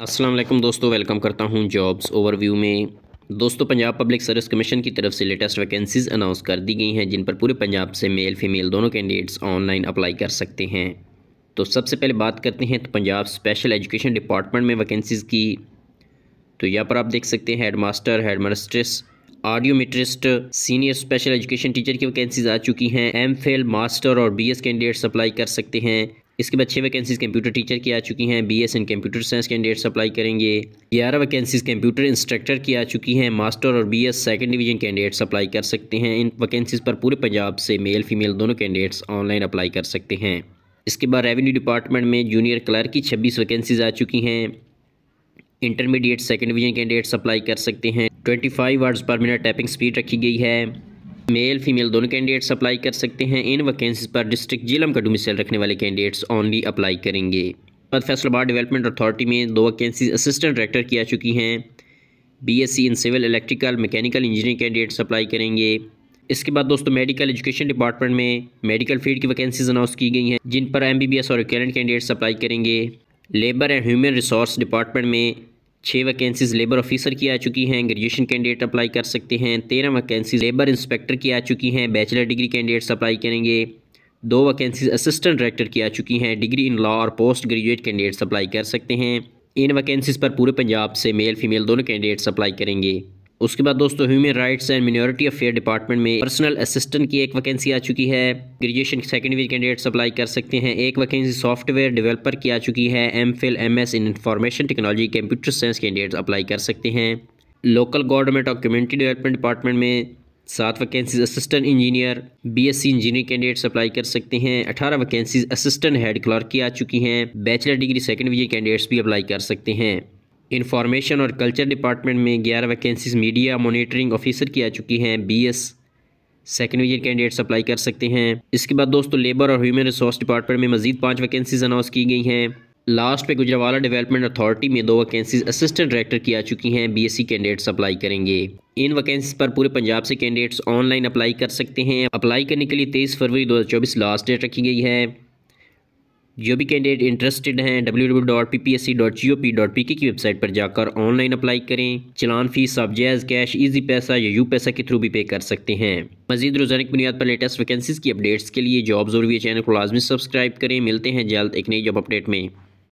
असलम दोस्तों वेलकम करता हूं जॉब्स ओवरव्यू में दोस्तों पंजाब पब्लिक सर्विस कमीशन की तरफ से लेटेस्ट वैकेंसीज़ अनाउंस कर दी गई हैं जिन पर पूरे पंजाब से मेल फीमेल दोनों कैंडिडेट्स ऑनलाइन अप्लाई कर सकते हैं तो सबसे पहले बात करते हैं तो पंजाब स्पेशल एजुकेशन डिपार्टमेंट में वैकेंसीज़ की तो यहाँ पर आप देख सकते हैं head master head masters audiometrist senior special education teacher की वैकेंसीज आ चुकी हैं एम फिल मास्टर और बी एस कैंडिडेट्स अप्लाई कर सकते हैं इसके बाद छः वैकेंसीज कंप्यूटर टीचर की आ चुकी हैं B S and computer science candidates apply करेंगे ग्यारह वैकेंसीज कंप्यूटर इंस्ट्रक्टर की आ चुकी हैं मास्टर और B S second division candidates apply कर सकते हैं इन वैकेंसीज पर पूरे पंजाब से मेल फीमेल दोनों कैंडिडेट्स ऑनलाइन अप्लाई कर सकते हैं इसके बाद रेवेन्यू डिपार्टमेंट में जूनियर क्लर्क की छब्बीस वैकेंसीज आ चुकी हैं intermediate second division candidates apply कर सकते हैं twenty five words per minute typing speed रखी गई है मेल फीमेल दोनों कैंडिडेट्स अप्लाई कर सकते हैं इन वैकेंसीज पर डिस्ट्रिक्ट जिलम का डोमिसल रखने वाले कैंडिडेट्स ओनली अप्लाई करेंगे बाद फैसलाबाद डेवलपमेंट अथॉरिटी में दो वैकेंसीज असिस्टेंट डायरेक्टर की आ चुकी हैं BSc in civil electrical mechanical engineering candidates apply करेंगे इसके बाद दोस्तों मेडिकल एजुकेशन डिपार्टमेंट में मेडिकल फील्ड की वैकेंसीज अनाउंस की गई हैं जिन पर एस और रिक्वेलेंट कैंडिडेट्स अप्लाई करेंगे labour and human resource department में छः वैकेंसीज लेबर ऑफिसर की आ चुकी हैं ग्रेजुएशन कैंडिडेट अप्लाई कर सकते हैं तेरह वैकेंसीज लेबर इंस्पेक्टर की आ चुकी हैं बैचलर डिग्री कैंडिडेट्स अप्लाई करेंगे दो वैकेंसीज असिस्टेंट डायरेक्टर की आ चुकी हैं डिग्री इन लॉ और पोस्ट ग्रेजुएट कैंडिडेट्स अप्लाई कर सकते हैं इन वैकेंसीज पर पूरे पंजाब से मेल फीमेल दोनों कैंडिडेट्स अप्लाई करेंगे उसके बाद दोस्तों human rights and minority affair department में पर्सनल असिस्टेंट की एक वैकेंसी आ चुकी है graduation second year candidates apply कर सकते हैं एक वैकेंसी सॉफ्टवेयर डेवलपर की आ चुकी है M Phil M S in information technology computer science candidates apply कर सकते हैं लोकल गवर्नमेंट और कम्युनिटी डेवलपमेंट डिपार्टमेंट में सात vacancies assistant engineer BSc engineer candidates apply कर सकते हैं अठारह वैकेंसीज असिस्टेंट हेड क्लर्क की आ चुकी हैं bachelor degree second year candidates भी अप्लाई कर सकते हैं इंफॉर्मेशन और कल्चर डिपार्टमेंट में ग्यारह वैकेंसीज मीडिया मॉनिटरिंग ऑफिसर की आ चुकी हैं B S second year candidates apply कर सकते हैं इसके बाद दोस्तों लेबर और ह्यूमन रिसोर्स डिपार्टमेंट में मजीद पाँच वैकेंसीज अनाउंस की गई हैं लास्ट पे गुजरावाला डेवलपमेंट अथॉरिटी में दो वैकेंसीज असिस्टेंट डायरेक्टर की आ चुकी हैं बीएससी कैंडिडेट्स अप्लाई करेंगे इन वैकेंसी पर पूरे पंजाब से कैंडिडेट्स ऑनलाइन अप्लाई कर सकते हैं अप्लाई करने के लिए तेईस फरवरी 2024 लास्ट डेट रखी गई है जो भी कैंडिडेट इंटरेस्टेड हैं www.ppsc.gop.pk की वेबसाइट पर जाकर ऑनलाइन अप्लाई करें चलान फीस आप जैज़ कैश ईजी पैसा या यू पैसा के थ्रू भी पे कर सकते हैं मजीद रोजाना की बुनियाद पर लेटेस्ट वैकेंसीज की अपडेट्स के लिए जॉब जरूरी चैनल को लाजमी सब्सक्राइब करें मिलते हैं जल्द एक नई जॉब अपडेट में